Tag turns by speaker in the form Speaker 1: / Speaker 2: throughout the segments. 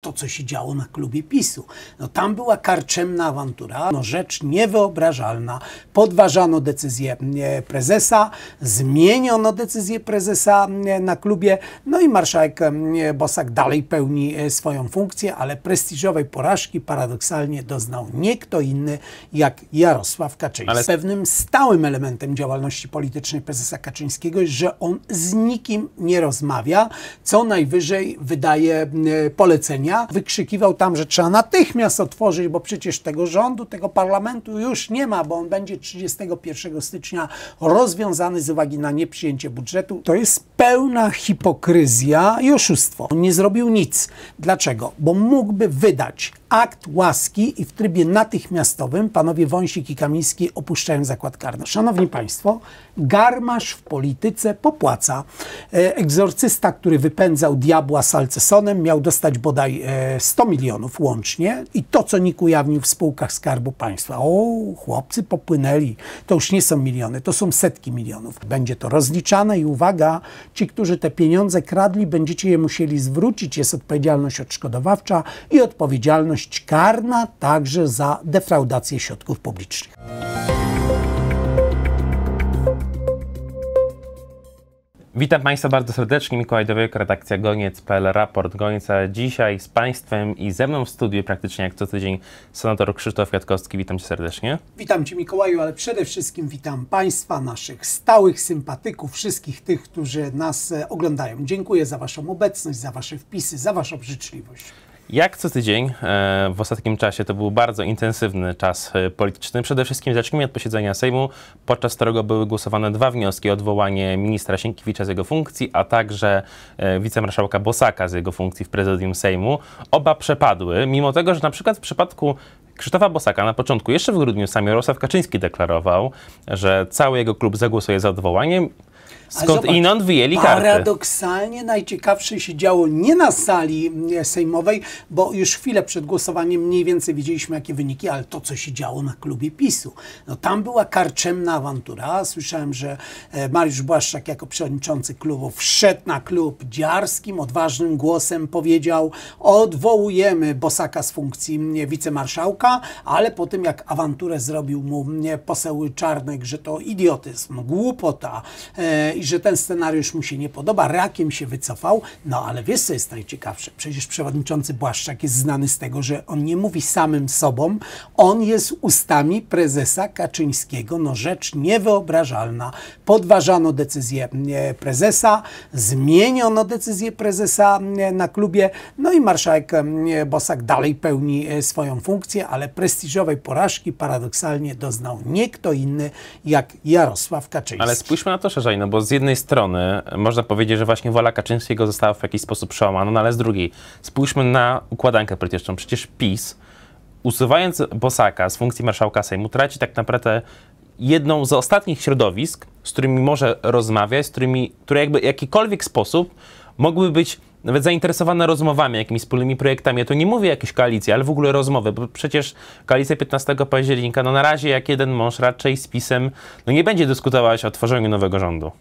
Speaker 1: to, co się działo na klubie PiSu. No, tam była karczemna awantura, no, rzecz niewyobrażalna. Podważano decyzję e, prezesa, zmieniono decyzję prezesa e, na klubie, no i marszałek e, Bosak dalej pełni swoją funkcję, ale prestiżowej porażki paradoksalnie doznał nie kto inny jak Jarosław Kaczyński. Ale... Pewnym stałym elementem działalności politycznej prezesa Kaczyńskiego jest, że on z nikim nie rozmawia, co najwyżej wydaje polecenie dnia wykrzykiwał tam, że trzeba natychmiast otworzyć, bo przecież tego rządu, tego parlamentu już nie ma, bo on będzie 31 stycznia rozwiązany z uwagi na nieprzyjęcie budżetu. To jest pełna hipokryzja i oszustwo. On nie zrobił nic. Dlaczego? Bo mógłby wydać akt łaski i w trybie natychmiastowym panowie Wąsik i Kamiński opuszczają zakład karny. Szanowni Państwo, garmasz w polityce popłaca. E, egzorcysta, który wypędzał diabła salcesonem, miał dostać bodaj 100 e, milionów łącznie i to, co NIK ujawnił w spółkach Skarbu Państwa. O, chłopcy popłynęli. To już nie są miliony, to są setki milionów. Będzie to rozliczane i uwaga, ci, którzy te pieniądze kradli, będziecie je musieli zwrócić. Jest odpowiedzialność odszkodowawcza i odpowiedzialność karna także za defraudację środków publicznych.
Speaker 2: Witam Państwa bardzo serdecznie, Mikołaj Dowiek, redakcja Goniec.pl, raport Goniec, dzisiaj z Państwem i ze mną w studiu praktycznie jak co tydzień senator Krzysztof Kwiatkowski, witam Cię serdecznie. Witam
Speaker 1: Cię Mikołaju, ale przede wszystkim witam Państwa, naszych stałych sympatyków, wszystkich tych, którzy nas e, oglądają. Dziękuję za Waszą obecność, za Wasze wpisy, za Waszą życzliwość.
Speaker 2: Jak co tydzień e, w ostatnim czasie to był bardzo intensywny czas e, polityczny. Przede wszystkim zacznijmy od posiedzenia Sejmu, podczas którego były głosowane dwa wnioski: odwołanie ministra Sienkiewicza z jego funkcji, a także e, wicemarszałka Bosaka z jego funkcji w prezydium Sejmu. Oba przepadły, mimo tego, że na przykład w przypadku Krzysztofa Bosaka na początku, jeszcze w grudniu, sam Jarosław Kaczyński deklarował, że cały jego klub zagłosuje za odwołaniem skąd zobacz, inąd wyjęli paradoksalnie
Speaker 1: Paradoksalnie najciekawsze się działo nie na sali e, sejmowej, bo już chwilę przed głosowaniem mniej więcej widzieliśmy jakie wyniki, ale to, co się działo na klubie PiSu. No tam była karczemna awantura. Słyszałem, że e, Mariusz Błaszczak jako przewodniczący klubu wszedł na klub dziarskim, odważnym głosem powiedział odwołujemy Bosaka z funkcji wicemarszałka, ale po tym, jak awanturę zrobił mu poseł Czarnek, że to idiotyzm, głupota, e, i że ten scenariusz mu się nie podoba, rakiem się wycofał. No ale wiesz, co jest najciekawsze? Przecież przewodniczący Błaszczak jest znany z tego, że on nie mówi samym sobą, on jest ustami prezesa Kaczyńskiego. No rzecz niewyobrażalna. Podważano decyzję e, prezesa, zmieniono decyzję prezesa e, na klubie, no i marszałek e, Bosak dalej pełni swoją funkcję, ale prestiżowej porażki paradoksalnie doznał nie kto inny jak Jarosław Kaczyński. Ale
Speaker 2: spójrzmy na to szerzej, no bo z jednej strony można powiedzieć, że właśnie wola Kaczyńskiego została w jakiś sposób przełamana, no ale z drugiej spójrzmy na układankę polityczną. Przecież PiS, usuwając Bosaka z funkcji marszałka Sejmu, traci tak naprawdę jedną z ostatnich środowisk, z którymi może rozmawiać, z którymi, które jakby w jakikolwiek sposób mogły być nawet zainteresowana rozmowami, jakimiś wspólnymi projektami. Ja tu nie mówię jakieś koalicji, ale w ogóle rozmowy, bo przecież koalicja 15 października, no na razie jak jeden mąż raczej z PiSem, no nie będzie dyskutowała o tworzeniu nowego rządu.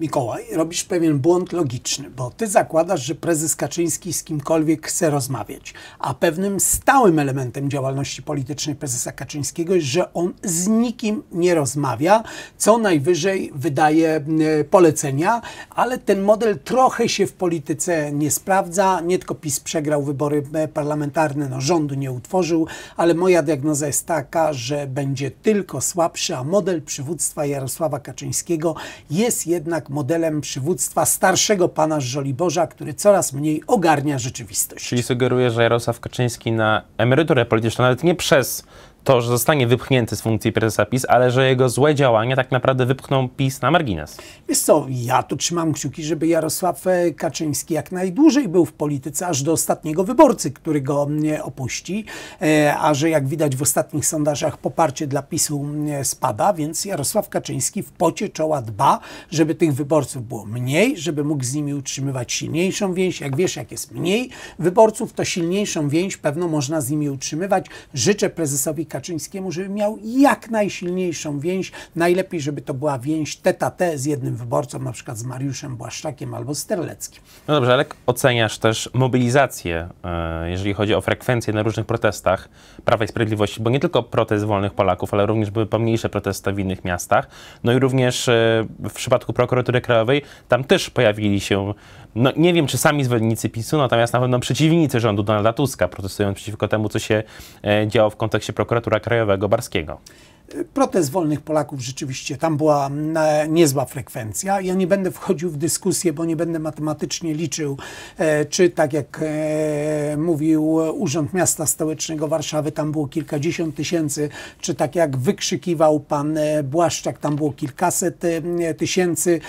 Speaker 1: Mikołaj, robisz pewien błąd logiczny, bo ty zakładasz, że prezes Kaczyński z kimkolwiek chce rozmawiać, a pewnym stałym elementem działalności politycznej prezesa Kaczyńskiego jest, że on z nikim nie rozmawia, co najwyżej wydaje e, polecenia, ale ten model trochę się w polityce nie sprawdza. Nie tylko PiS przegrał wybory e, parlamentarne, no rządu nie utworzył, ale moja diagnoza jest taka, że będzie tylko słabszy, a model przywództwa Jarosława Kaczyńskiego jest jednak tak modelem przywództwa starszego pana Żoliborza, który coraz mniej ogarnia rzeczywistość.
Speaker 2: Czyli sugeruje, że Jarosław Kaczyński na emeryturę polityczną, nawet nie przez to, że zostanie wypchnięty z funkcji prezesa PiS, ale że jego złe działania tak naprawdę wypchną PiS na margines.
Speaker 1: Wiesz co, ja tu trzymam kciuki, żeby Jarosław e, Kaczyński jak najdłużej był w polityce, aż do ostatniego wyborcy, który go opuści, e, a że jak widać w ostatnich sondażach poparcie dla PiSu spada, więc Jarosław Kaczyński w pocie czoła dba, żeby tych wyborców było mniej, żeby mógł z nimi utrzymywać silniejszą więź. Jak wiesz, jak jest mniej wyborców, to silniejszą więź pewno można z nimi utrzymywać. Życzę prezesowi Kaczyńskiemu, żeby miał jak najsilniejszą więź, najlepiej, żeby to była więź TTT z jednym wyborcą, na przykład z Mariuszem Błaszczakiem albo z Sterleckim.
Speaker 2: No dobrze, ale oceniasz też mobilizację, e, jeżeli chodzi o frekwencję na różnych protestach Prawa i Sprawiedliwości, bo nie tylko protest wolnych Polaków, ale również były pomniejsze protesty w innych miastach. No i również e, w przypadku prokuratury krajowej tam też pojawili się no, nie wiem, czy sami zwolennicy PiSu, natomiast na pewno przeciwnicy rządu Donalda Tuska protestują przeciwko temu, co się e, działo w kontekście prokuratura krajowego Barskiego.
Speaker 1: Protest Wolnych Polaków rzeczywiście, tam była mm, e, niezła frekwencja. Ja nie będę wchodził w dyskusję, bo nie będę matematycznie liczył, e, czy tak jak e, mówił Urząd Miasta Stołecznego Warszawy, tam było kilkadziesiąt tysięcy, czy tak jak wykrzykiwał pan Błaszczak, tam było kilkaset tysięcy.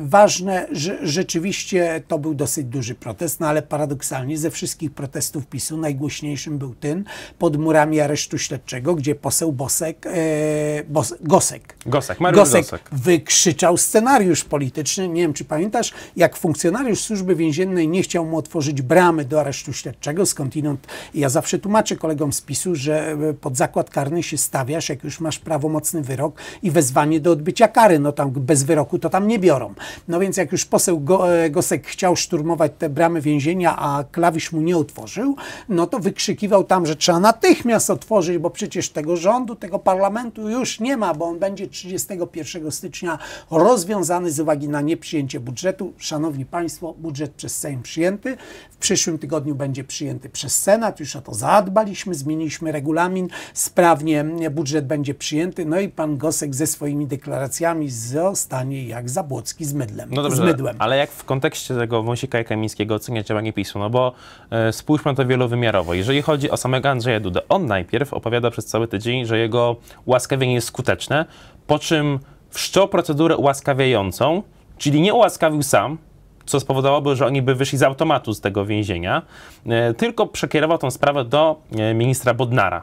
Speaker 1: Ważne, że rzeczywiście to był dosyć duży protest, no ale paradoksalnie ze wszystkich protestów PiSu najgłośniejszym był ten pod murami aresztu śledczego, gdzie poseł Bosek E, Bos Gosek. Gosek, Mariusz Gosek, Gosek wykrzyczał scenariusz polityczny. Nie wiem, czy pamiętasz, jak funkcjonariusz służby więziennej nie chciał mu otworzyć bramy do aresztu śledczego, skądinąd ja zawsze tłumaczę kolegom z PiSu, że e, pod zakład karny się stawiasz, jak już masz prawomocny wyrok i wezwanie do odbycia kary. No tam bez wyroku to tam nie biorą. No więc jak już poseł Go e, Gosek chciał szturmować te bramy więzienia, a klawisz mu nie otworzył, no to wykrzykiwał tam, że trzeba natychmiast otworzyć, bo przecież tego rządu, tego parlamentu, parlamentu już nie ma, bo on będzie 31 stycznia rozwiązany z uwagi na nieprzyjęcie budżetu. Szanowni Państwo, budżet przez Sejm przyjęty. W przyszłym tygodniu będzie przyjęty przez Senat. Już o to zadbaliśmy, zmieniliśmy regulamin. Sprawnie budżet będzie przyjęty. No i pan Gosek ze swoimi deklaracjami zostanie jak Zabłocki z mydłem. No dobrze, z mydłem.
Speaker 2: ale jak w kontekście tego wąsika Kamińskiego oceniać działanie PiSu? No bo e, spójrzmy na to wielowymiarowo. Jeżeli chodzi o samego Andrzeja Dudę, on najpierw opowiada przez cały tydzień, że jego ułaskawienie jest skuteczne, po czym wszczął procedurę ułaskawiającą, czyli nie ułaskawił sam, co spowodowałoby, że oni by wyszli z automatu z tego więzienia, e, tylko przekierował tą sprawę do e, ministra Bodnara.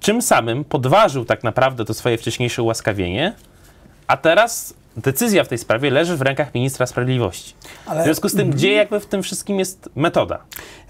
Speaker 2: Czym samym podważył tak naprawdę to swoje wcześniejsze ułaskawienie, a teraz decyzja w tej sprawie leży w rękach ministra sprawiedliwości.
Speaker 1: Ale... W związku z tym, mhm. gdzie
Speaker 2: jakby w tym wszystkim jest metoda?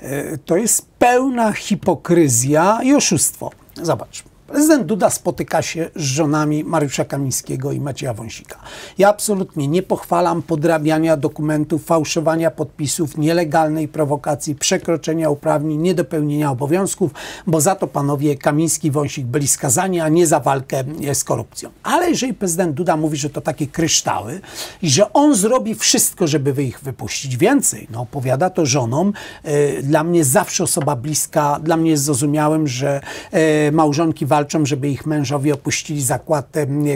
Speaker 1: E, to jest pełna hipokryzja i oszustwo. Zobacz. Prezydent Duda spotyka się z żonami Mariusza Kamińskiego i Macieja Wąsika. Ja absolutnie nie pochwalam podrabiania dokumentów, fałszowania podpisów, nielegalnej prowokacji, przekroczenia uprawnień, niedopełnienia obowiązków, bo za to panowie Kamiński i Wąsik byli skazani, a nie za walkę e, z korupcją. Ale jeżeli prezydent Duda mówi, że to takie kryształy i że on zrobi wszystko, żeby ich wypuścić więcej, no opowiada to żonom, e, dla mnie zawsze osoba bliska, dla mnie jest zrozumiałym, że e, małżonki walczą walczą, żeby ich mężowie opuścili zakład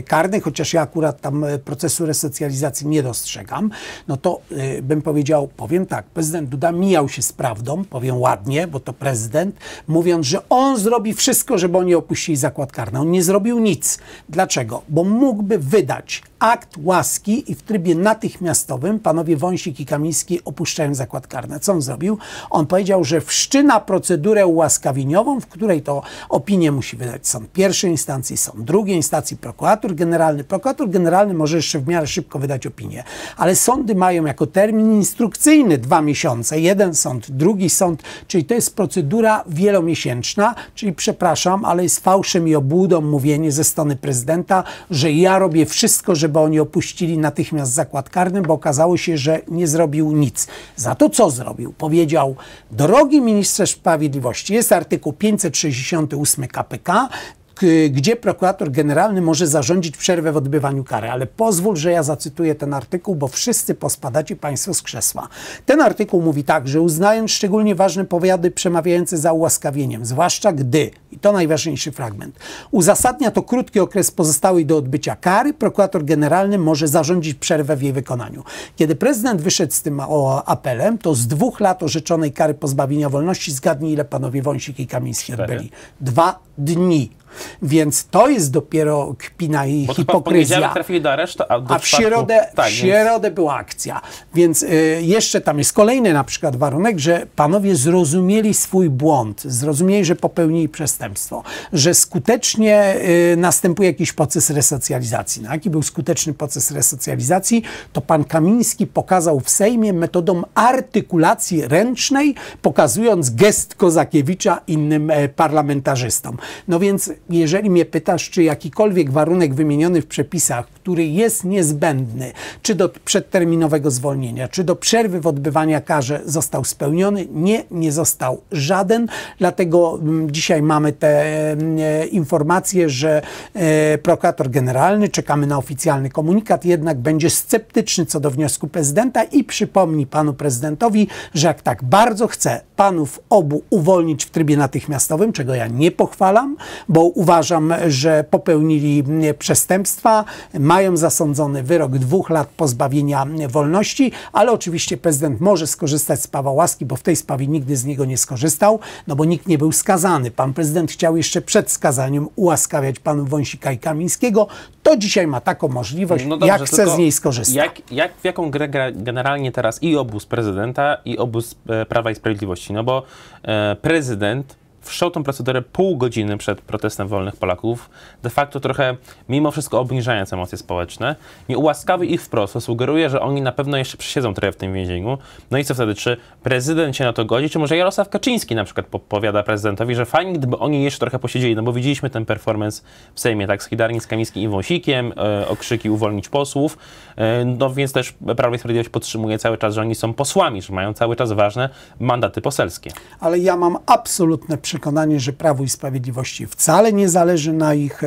Speaker 1: karny, chociaż ja akurat tam e, procesu resocjalizacji nie dostrzegam, no to e, bym powiedział, powiem tak, prezydent Duda mijał się z prawdą, powiem ładnie, bo to prezydent, mówiąc, że on zrobi wszystko, żeby oni opuścili zakład karny. On nie zrobił nic. Dlaczego? Bo mógłby wydać akt łaski i w trybie natychmiastowym panowie Wąsik i Kamiński opuszczają zakład karny. Co on zrobił? On powiedział, że wszczyna procedurę ułaskawieniową, w której to opinię musi wydać sąd pierwszej instancji, sąd drugiej instancji, prokurator generalny. Prokurator generalny może jeszcze w miarę szybko wydać opinię, ale sądy mają jako termin instrukcyjny dwa miesiące. Jeden sąd, drugi sąd, czyli to jest procedura wielomiesięczna, czyli przepraszam, ale jest fałszem i obłudą mówienie ze strony prezydenta, że ja robię wszystko, żeby oni opuścili natychmiast zakład karny, bo okazało się, że nie zrobił nic. Za to co zrobił? Powiedział, drogi minister sprawiedliwości, jest artykuł 568 KPK, gdzie prokurator generalny może zarządzić przerwę w odbywaniu kary. Ale pozwól, że ja zacytuję ten artykuł, bo wszyscy pospadacie Państwo z krzesła. Ten artykuł mówi tak, że uznając szczególnie ważne powiady przemawiające za ułaskawieniem, zwłaszcza gdy, i to najważniejszy fragment, uzasadnia to krótki okres pozostały do odbycia kary, prokurator generalny może zarządzić przerwę w jej wykonaniu. Kiedy prezydent wyszedł z tym apelem, to z dwóch lat orzeczonej kary pozbawienia wolności, zgadnij ile panowie Wąsik i Kamiński odbyli. Dwa dni więc to jest dopiero kpina i Bo hipokryzja. trafili
Speaker 2: do aresztu, a, do a w, środę, tak, w środę
Speaker 1: była akcja. Więc y, jeszcze tam jest kolejny na przykład warunek, że panowie zrozumieli swój błąd, zrozumieli, że popełnili przestępstwo, że skutecznie y, następuje jakiś proces resocjalizacji. No, jaki był skuteczny proces resocjalizacji, to pan Kamiński pokazał w Sejmie metodą artykulacji ręcznej, pokazując gest Kozakiewicza innym e, parlamentarzystom. No więc jeżeli mnie pytasz, czy jakikolwiek warunek wymieniony w przepisach, który jest niezbędny, czy do przedterminowego zwolnienia, czy do przerwy w odbywaniu karze został spełniony, nie, nie został żaden. Dlatego mm, dzisiaj mamy te mm, informacje, że e, prokurator generalny, czekamy na oficjalny komunikat, jednak będzie sceptyczny co do wniosku prezydenta i przypomni panu prezydentowi, że jak tak bardzo chce panów obu uwolnić w trybie natychmiastowym, czego ja nie pochwalam, bo uważam, że popełnili przestępstwa, mają zasądzony wyrok dwóch lat pozbawienia wolności, ale oczywiście prezydent może skorzystać z prawa łaski, bo w tej sprawie nigdy z niego nie skorzystał, no bo nikt nie był skazany. Pan prezydent chciał jeszcze przed skazaniem ułaskawiać panu Wąsika i Kamińskiego. To dzisiaj ma taką możliwość, no dobrze, jak chce z niej skorzystać.
Speaker 2: Jak, jak, w jaką grę gra generalnie teraz i obóz prezydenta, i obóz e, Prawa i Sprawiedliwości? No bo e, prezydent wszczął tą procedurę pół godziny przed protestem wolnych Polaków, de facto trochę mimo wszystko obniżając emocje społeczne, nie ułaskawi ich wprost, sugeruje, że oni na pewno jeszcze przysiedzą trochę w tym więzieniu. No i co wtedy, czy prezydent się na to godzi, czy może Jarosław Kaczyński na przykład powiada prezydentowi, że fajnie, gdyby oni jeszcze trochę posiedzieli, no bo widzieliśmy ten performance w Sejmie, tak, z Hidarni, z Kamińskim i Wąsikiem, e, okrzyki uwolnić posłów, e, no więc też Prawo i Sprawiedliwość podtrzymuje cały czas, że oni są posłami, że mają cały czas ważne mandaty poselskie.
Speaker 1: Ale ja mam absolutne przekonanie, przekonanie, że Prawo i Sprawiedliwości wcale nie zależy na ich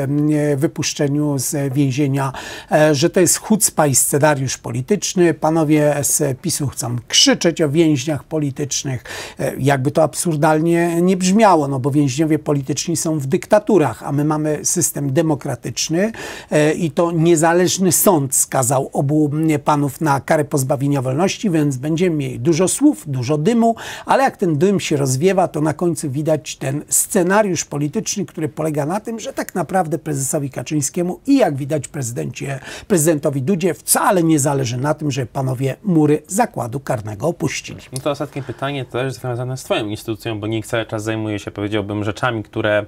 Speaker 1: wypuszczeniu z więzienia, e, że to jest chucpa i scenariusz polityczny. Panowie z PiSu chcą krzyczeć o więźniach politycznych. E, jakby to absurdalnie nie brzmiało, no bo więźniowie polityczni są w dyktaturach, a my mamy system demokratyczny e, i to niezależny sąd skazał obu panów na karę pozbawienia wolności, więc będziemy mieli dużo słów, dużo dymu, ale jak ten dym się rozwiewa, to na końcu widać ten scenariusz polityczny, który polega na tym, że tak naprawdę prezesowi Kaczyńskiemu i jak widać prezydencie, prezydentowi Dudzie wcale nie zależy na tym, że panowie mury zakładu karnego opuścili.
Speaker 2: No to ostatnie pytanie też związane z Twoją instytucją, bo NIK cały czas zajmuje się, powiedziałbym, rzeczami, które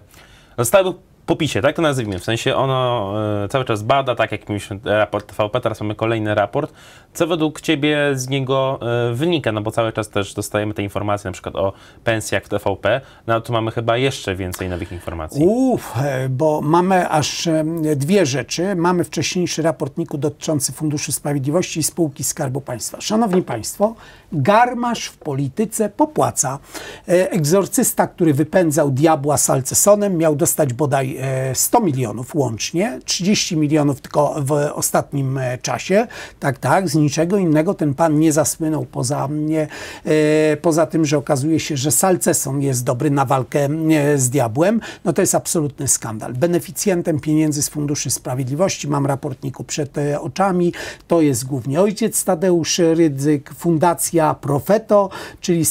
Speaker 2: zostały popisie, tak to nazwijmy. W sensie ono e, cały czas bada, tak jak mieliśmy raport TVP, teraz mamy kolejny raport. Co według Ciebie z niego e, wynika? No bo cały czas też dostajemy te informacje na przykład o pensjach w TVP, no tu mamy chyba jeszcze więcej nowych informacji.
Speaker 1: Uff, e, bo mamy aż dwie rzeczy. Mamy wcześniejszy raportniku dotyczący Funduszu Sprawiedliwości i spółki Skarbu Państwa. Szanowni Państwo, garmasz w polityce popłaca. Egzorcysta, który wypędzał diabła z Alcesonem, miał dostać bodaj 100 e, milionów łącznie, 30 milionów tylko w ostatnim e, czasie. Tak, tak, z niczego innego ten pan nie zasłynął poza, nie, e, poza tym, że okazuje się, że Salceson jest dobry na walkę z diabłem. No to jest absolutny skandal. Beneficjentem pieniędzy z Funduszy Sprawiedliwości, mam raportniku przed oczami, to jest głównie ojciec Tadeusz Rydzyk, Fundacja Profeto, czyli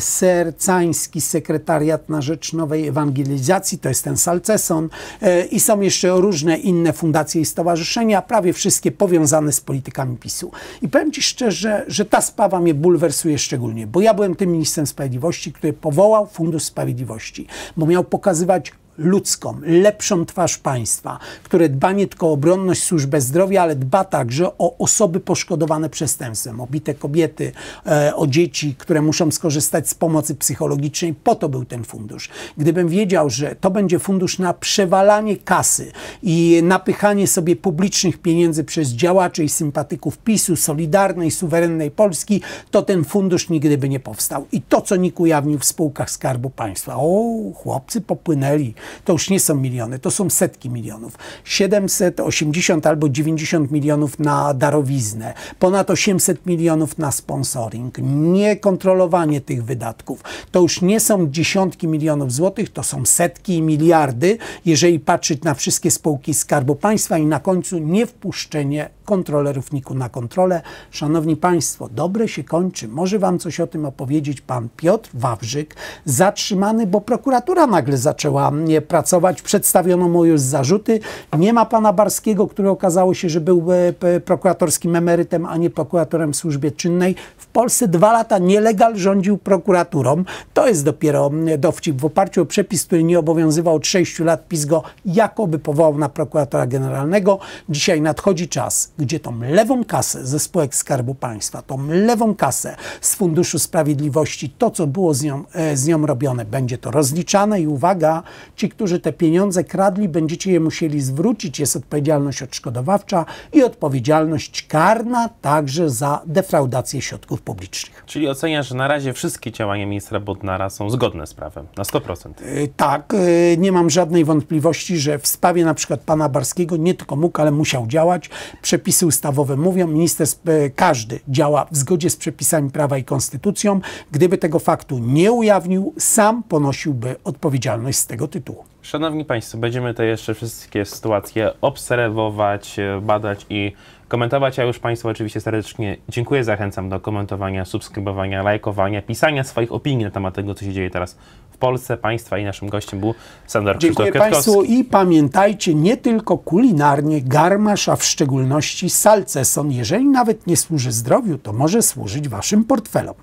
Speaker 1: sercański sekretariat na rzecz nowej ewangelizacji, to jest ten Salceson, E, i są jeszcze różne inne fundacje i stowarzyszenia, prawie wszystkie powiązane z politykami PiSu. I powiem Ci szczerze, że ta sprawa mnie bulwersuje szczególnie, bo ja byłem tym ministrem sprawiedliwości, który powołał Fundusz Sprawiedliwości, bo miał pokazywać ludzką, lepszą twarz państwa, które dba nie tylko o obronność służbę zdrowia, ale dba także o osoby poszkodowane przestępstwem, o bite kobiety, e, o dzieci, które muszą skorzystać z pomocy psychologicznej. Po to był ten fundusz. Gdybym wiedział, że to będzie fundusz na przewalanie kasy i napychanie sobie publicznych pieniędzy przez działaczy i sympatyków PiSu, Solidarnej, Suwerennej Polski, to ten fundusz nigdy by nie powstał. I to, co NIK ujawnił w spółkach Skarbu Państwa. O, chłopcy popłynęli to już nie są miliony, to są setki milionów. 780 albo 90 milionów na darowiznę, ponad 800 milionów na sponsoring, niekontrolowanie tych wydatków. To już nie są dziesiątki milionów złotych, to są setki i miliardy, jeżeli patrzeć na wszystkie spółki Skarbu Państwa i na końcu nie wpuszczenie kontrolerów niku na kontrolę. Szanowni Państwo, dobre się kończy. Może Wam coś o tym opowiedzieć pan Piotr Wawrzyk, zatrzymany, bo prokuratura nagle zaczęła e, pracować. Przedstawiono mu już zarzuty. Nie ma pana Barskiego, który okazało się, że był e, prokuratorskim emerytem, a nie prokuratorem w służbie czynnej. W Polsce dwa lata nielegal rządził prokuraturą. To jest dopiero dowcip. W oparciu o przepis, który nie obowiązywał od sześciu lat, PiS go jakoby powołał na prokuratora generalnego. Dzisiaj nadchodzi czas, gdzie tą lewą kasę ze spółek Skarbu Państwa, tą lewą kasę z Funduszu Sprawiedliwości, to co było z nią, e, z nią robione, będzie to rozliczane i uwaga, ci ci, którzy te pieniądze kradli, będziecie je musieli zwrócić. Jest odpowiedzialność odszkodowawcza i odpowiedzialność karna także za defraudację środków publicznych.
Speaker 2: Czyli oceniasz, że na razie wszystkie działania ministra Bodnara są zgodne z prawem, na 100%?
Speaker 1: Yy, tak, yy, nie mam żadnej wątpliwości, że w sprawie na przykład pana Barskiego nie tylko mógł, ale musiał działać. Przepisy ustawowe mówią, minister, yy, każdy działa w zgodzie z przepisami prawa i konstytucją. Gdyby tego faktu nie ujawnił, sam ponosiłby odpowiedzialność z tego tytułu.
Speaker 2: Szanowni Państwo, będziemy te jeszcze wszystkie sytuacje obserwować, e, badać i komentować. Ja już Państwu oczywiście serdecznie dziękuję, zachęcam do komentowania, subskrybowania, lajkowania, pisania swoich opinii na temat tego, co się dzieje teraz w Polsce. Państwa i naszym gościem był Sandor Dziękuję Państwu
Speaker 1: i pamiętajcie, nie tylko kulinarnie, garmasz, a w szczególności salceson, jeżeli nawet nie służy zdrowiu, to może służyć Waszym portfelom.